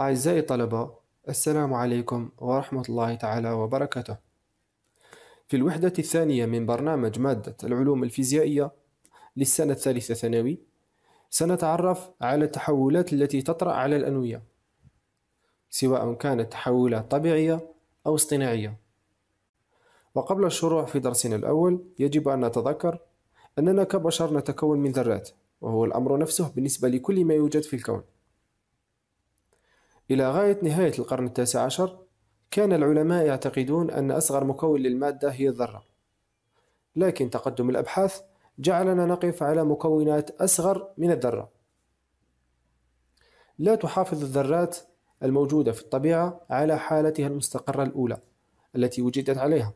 أعزائي الطلبة السلام عليكم ورحمة الله تعالى وبركاته في الوحدة الثانية من برنامج مادة العلوم الفيزيائية للسنة الثالثة ثانوي سنتعرف على التحولات التي تطرأ على الأنوية سواء كانت تحولات طبيعية أو اصطناعية وقبل الشروع في درسنا الأول يجب أن نتذكر أننا كبشر نتكون من ذرات وهو الأمر نفسه بالنسبة لكل ما يوجد في الكون إلى غاية نهاية القرن التاسع عشر كان العلماء يعتقدون أن أصغر مكون للمادة هي الذرة لكن تقدم الأبحاث جعلنا نقف على مكونات أصغر من الذرة لا تحافظ الذرات الموجودة في الطبيعة على حالتها المستقرة الأولى التي وجدت عليها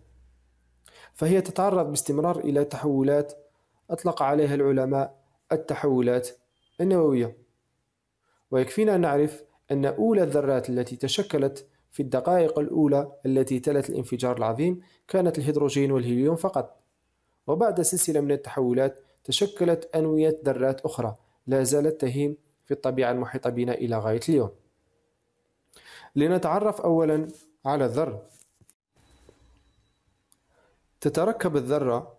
فهي تتعرض باستمرار إلى تحولات أطلق عليها العلماء التحولات النووية ويكفينا أن نعرف أن أولى الذرات التي تشكلت في الدقائق الأولى التي تلت الانفجار العظيم كانت الهيدروجين والهيليوم فقط وبعد سلسلة من التحولات تشكلت أنوية ذرات أخرى لا زالت تهيم في الطبيعة المحيطة بنا إلى غاية اليوم لنتعرف أولا على الذرة تتركب الذرة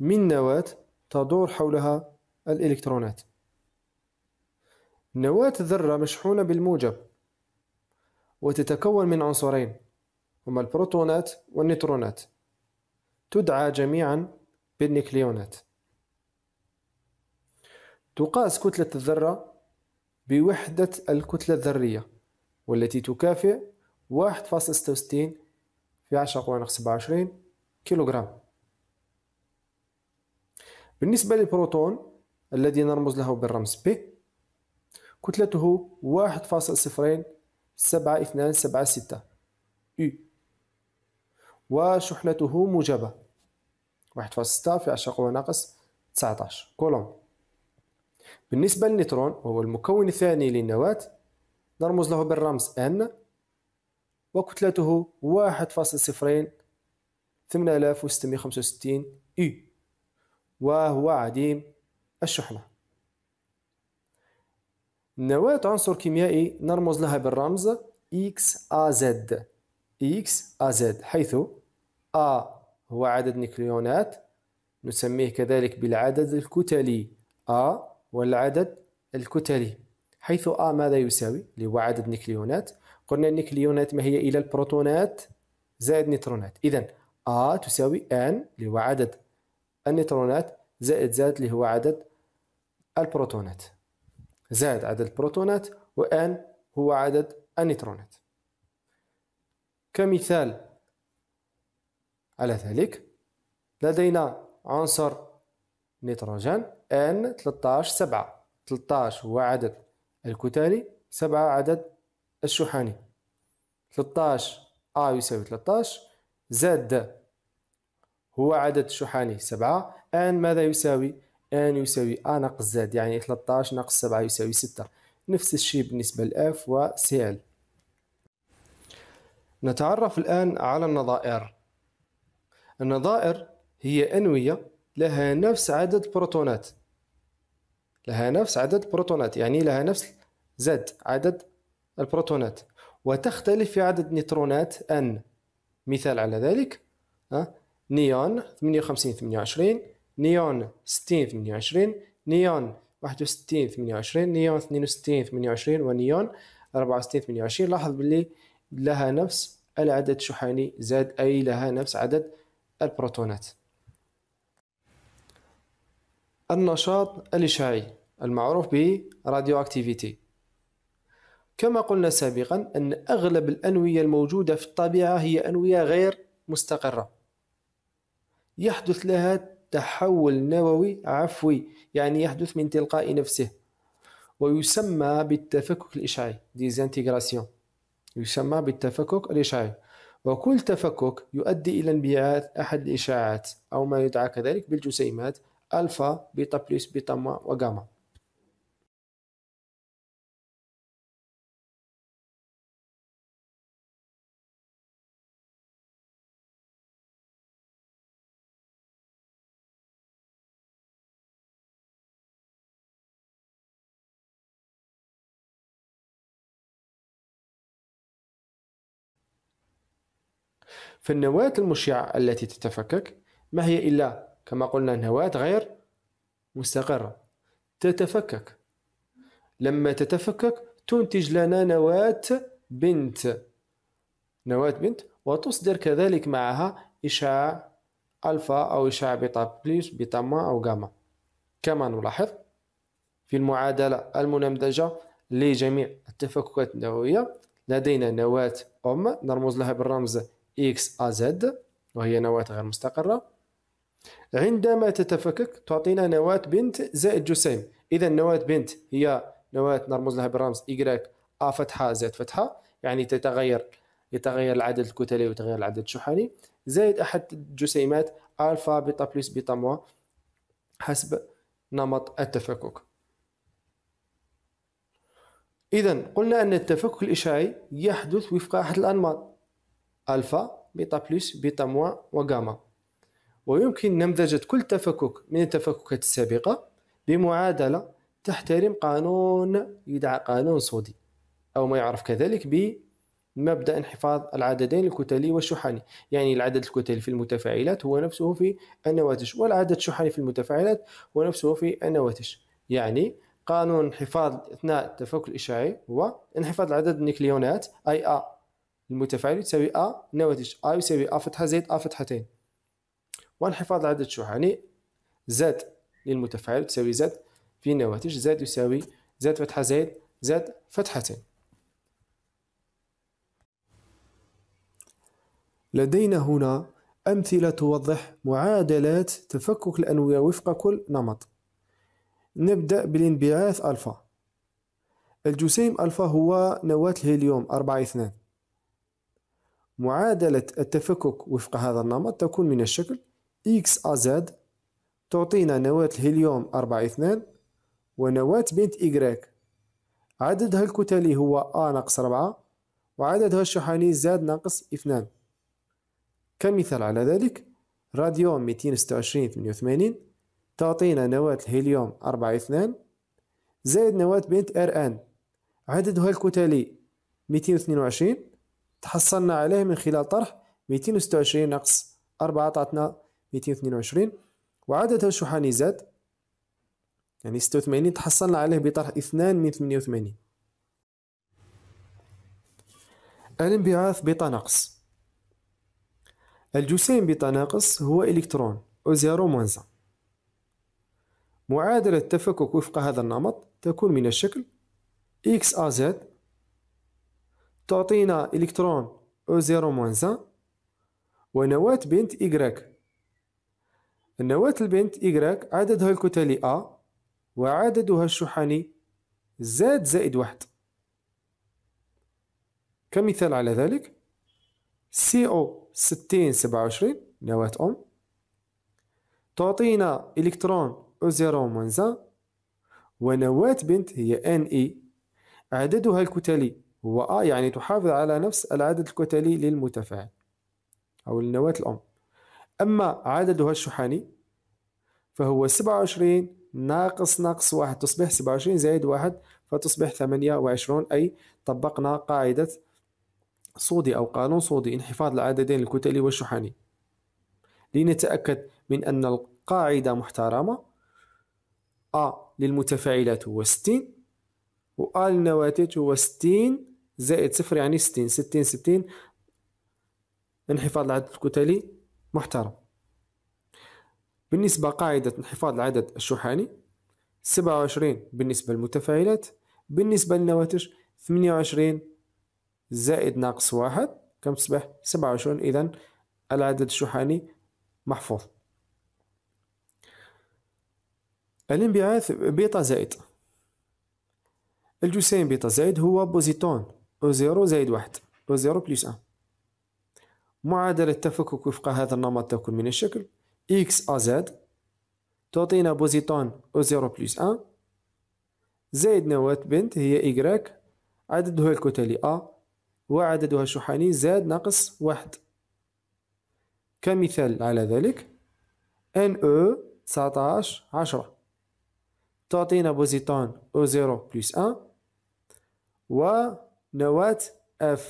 من نواة تدور حولها الإلكترونات نواة الذرة مشحونة بالموجب وتتكون من عنصرين هما البروتونات والنيوترونات تدعى جميعا بالنيكليونات تقاس كتلة الذرة بوحدة الكتلة الذرية والتي تكافئ 1.66 في 10 سبعة 27 كيلوغرام بالنسبة للبروتون الذي نرمز له بالرمز ب كتلته واحد فاصل صفرين سبعة اثنان سبعة ستة U وشحنته موجبة واحد فاصل ستة في عشرة قوة ناقص تسعتاش كولوم بالنسبة للنيترون وهو المكون الثاني للنواة نرمز له بالرمز N وكتلته واحد فاصل صفرين ثمانية آلاف وستمية خمسة وستين U وهو عديم الشحنة نواة عنصر كيميائي نرمز لها بالرمز إكس AZ إكس AZ حيث A هو عدد نيكليونات نسميه كذلك بالعدد الكتلي A والعدد الكتلي حيث A ماذا يساوي؟ اللي هو عدد نيكليونات قلنا النيكليونات ما هي إلى البروتونات زائد نيترونات إذا A تساوي N اللي هو عدد النيترونات زائد زائد اللي هو عدد البروتونات زائد عدد البروتونات وان هو عدد النيترونات كمثال على ذلك لدينا عنصر نيتروجين ان 13 7 13 هو عدد الكتالي 7 عدد الشحاني 13 A يساوي 13 Z هو عدد الشحاني 7 N ماذا يساوي ان يساوي ا ناقص زد يعني 13 ناقص 7 يساوي 6 نفس الشيء بالنسبة لإف وسي ال نتعرف الآن على النظائر النظائر هي أنوية لها نفس عدد البروتونات لها نفس عدد البروتونات يعني لها نفس زد عدد البروتونات وتختلف في عدد نيترونات ان مثال على ذلك نيون 58 28 نيون 60 28 نيون 61 28 نيون 62 28 ونيون 64 28 لاحظ باللي لها نفس العدد الشحني زاد أي لها نفس عدد البروتونات النشاط الإشعاعي المعروف به راديو أكتيفيتي كما قلنا سابقا أن أغلب الأنوية الموجودة في الطبيعة هي أنوية غير مستقرة يحدث لها تحول نووي عفوي يعني يحدث من تلقاء نفسه ويسمى بالتفكك الإشعاعي ديزانتيغراسيون يسمى بالتفكك الإشعاعي وكل تفكك يؤدي إلى انبعاث أحد الإشعاعات أو ما يدعى كذلك بالجسيمات ألفا بيتا بلس بيتا ما وغاما فالنواة المشعة التي تتفكك ما هي إلا كما قلنا نواة غير مستقرة تتفكك لما تتفكك تنتج لنا نواة بنت نواة بنت وتصدر كذلك معها إشعاع ألفا أو إشعاع بيتا بليس بيتا ما أو جاما كما نلاحظ في المعادلة المنمذجة لجميع التفككات النووية لدينا نواة أم نرمز لها بالرمز إكس زد وهي نواة غير مستقرة عندما تتفكك تعطينا نواة بنت زائد جسيم إذا نواه بنت هي نواة نرمز لها برمز Y A فتحة Z فتحة يعني تتغير يتغير العدد الكتلي ويتغير العدد الشحني زائد أحد الجسيمات ألفا بيتا بلس بيتا موا حسب نمط التفكك إذا قلنا أن التفكك الإشعاعي يحدث وفق أحد الأنماط ألفا بيتا بلس بيتا موان وغاما ويمكن نمذجة كل تفكك من التفككات السابقة بمعادلة تحترم قانون يدعى قانون صودي أو ما يعرف كذلك بمبدأ انحفاظ العددين الكتلي والشحني يعني العدد الكتلي في المتفاعلات هو نفسه في النواتج والعدد الشحني في المتفاعلات هو نفسه في النواتج يعني قانون انحفاظ أثناء التفكك الإشعاعي هو انحفاظ عدد النيكليونات أي ا المتفاعل يساوي أ نواتج أ يساوي أ فتحة زائد أ فتحتين عدد العدد يعني زد للمتفاعل تساوي زد في نواتج زد يساوي زد فتحة زائد زد فتحتين لدينا هنا أمثلة توضح معادلات تفكك الأنوية وفق كل نمط نبدأ بالانبعاث ألفا الجسيم ألفا هو نواة الهيليوم أربعة اثنان معادلة التفكك وفق هذا النمط تكون من الشكل إكس أزاد تعطينا نواة الهيليوم أربعة اثنان ونواة بنت Y عددها الكتلي هو أ ناقص ربعة وعددها الشحني زاد ناقص اثنان كمثال على ذلك راديوم 226 88 تعطينا نواة الهيليوم 4 2 زائد نواة بنت ار ان عددها الكتلي 222 تحصلنا عليه من خلال طرح 226 ناقص 4 عطاتنا 222 وعدد الشحن زاد يعني 86 تحصلنا عليه بطرح 2 من 88 الانبعاث بيتا ناقص الجسيم بيتا ناقص هو إلكترون أو زيرو موانزا معادلة التفكك وفق هذا النمط تكون من الشكل x a z تعطينا إلكترون أو زيرو موان زان ونواة بنت إيكغيك النواة البنت إيكغيك عددها الكتلي أ وعددها الشحاني زاد زائد واحد كمثال على ذلك سي او ستين سبعة وعشرين نواة أم تعطينا إلكترون أو زيرو موان زان ونواة بنت هي ان اي e عددها الكتلي هو آ آه، يعني تحافظ على نفس العدد الكتلي للمتفاعل أو للنواة الأم أما عددها الشحاني فهو 27 ناقص ناقص واحد تصبح 27 زائد واحد فتصبح 28 أي طبقنا قاعدة صودي أو قانون صودي انحفاظ العددين الكتلي والشحاني لنتأكد من أن القاعدة محترمة أ للمتفاعلات هو 60 وآل نواتج هو ستين زائد صفر يعني ستين ستين ستين انحفاظ العدد الكتلي محترم بالنسبة قاعدة انحفاظ العدد الشحاني سبعة وعشرين بالنسبة للمتفاعلات بالنسبة للنواتج ثمانية وعشرين زائد ناقص واحد كم تصبح سبعة وعشرين إذا العدد الشحاني محفوظ الانبعاث بيتا زائد الجسيم زايد هو بوزيتون أو زيرو زائد واحد أو زيرو بلس أن معادلة تفكك وفق هذا النمط تكون من الشكل إكس أ زاد تعطينا بوزيتون أو زيرو بلس أن زائد نواة بنت هي إيكغيك عددها الكتلي أ وعددها الشحني زاد ناقص واحد كمثال على ذلك ان او تسعتاش عشرة تعطينا بوزيتون او زيرو بلس ان ونواة F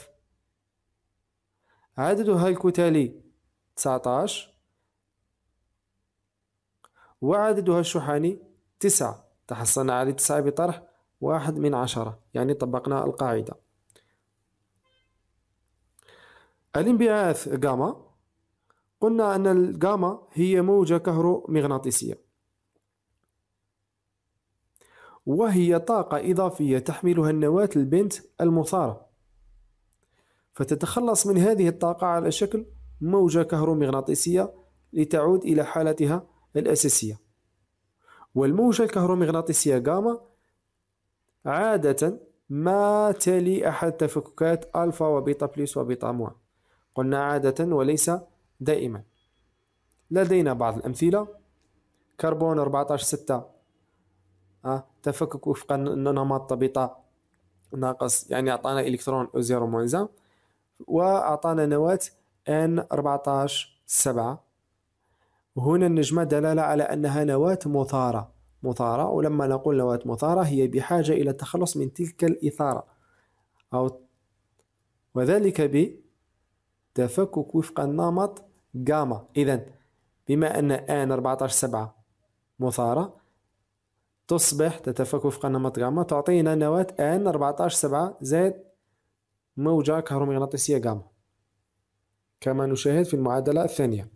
عددها الكتلي 19 وعددها الشحاني 9 تحصلنا على 9 بطرح واحد من عشرة يعني طبقنا القاعدة الانبعاث جاما قلنا أن الجاما هي موجة كهرومغناطيسية وهي طاقة إضافية تحملها النواة البنت المثارة فتتخلص من هذه الطاقة على شكل موجة كهرومغناطيسية لتعود إلى حالتها الأساسية والموجة الكهرومغناطيسية جاما عادة ما تلي أحد تفككات ألفا وبيتا بليس وبيتا موان قلنا عادة وليس دائما لدينا بعض الأمثلة كربون 14 6 تفكك وفق نمط طبيطه ناقص يعني اعطانا الكترون او زيرو موان 1 واعطانا نواه ان 14 7 هنا النجمه دلاله على انها نواه مثاره مثاره ولما نقول نواه مثاره هي بحاجه الى التخلص من تلك الاثاره او وذلك بتفكك وفق النمط جاما اذا بما ان ان 14 7 مثاره تصبح تتفك وفق نمط جاما تعطينا نواة ان 14 7 زائد موجة كهرومغناطيسية جاما كما نشاهد في المعادلة الثانية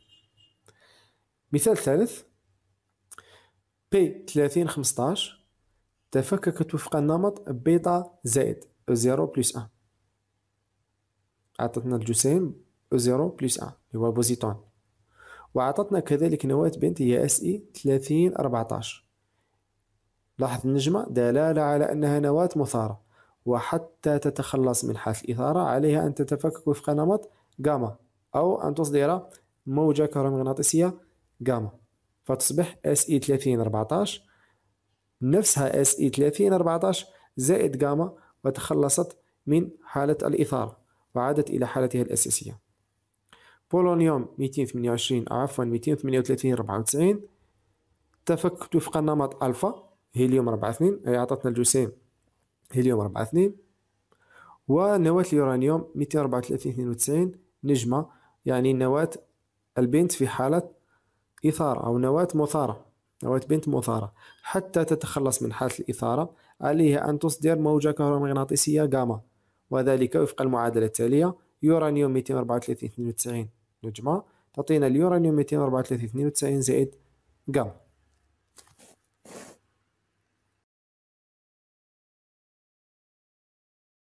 مثال ثالث P 30 15 تفككت وفق النمط بيتا زايد او O0 بلس 1 أعطتنا الجسيم او 0 بلس 1 اللي هو بوزيتون وأعطتنا كذلك نواة بنت هي SE 30 14 لاحظ النجمة دلالة على أنها نواة مثارة وحتى تتخلص من حالة الإثارة عليها أن تتفكك وفق نمط جاما أو أن تصدر موجة كهرومغناطيسية جاما فتصبح SE ثلاثين 14 نفسها SE ثلاثين 14 زائد جاما وتخلصت من حالة الإثارة وعادت إلى حالتها الأساسية بولونيوم 228 عفوا 238 94 تفكت وفق النمط ألفا هيليوم 4 2 أي عطاتنا الجسيم هيليوم 4 2 ونواة اليورانيوم 234 92 نجمة يعني نواة البنت في حالة إثارة أو نواة مثارة نواة بنت مثارة حتى تتخلص من حالة الإثارة عليها أن تصدر موجة كهرومغناطيسية جاما وذلك وفق المعادلة التالية يورانيوم 234 92 نجمة تعطينا اليورانيوم 234 92 زائد جاما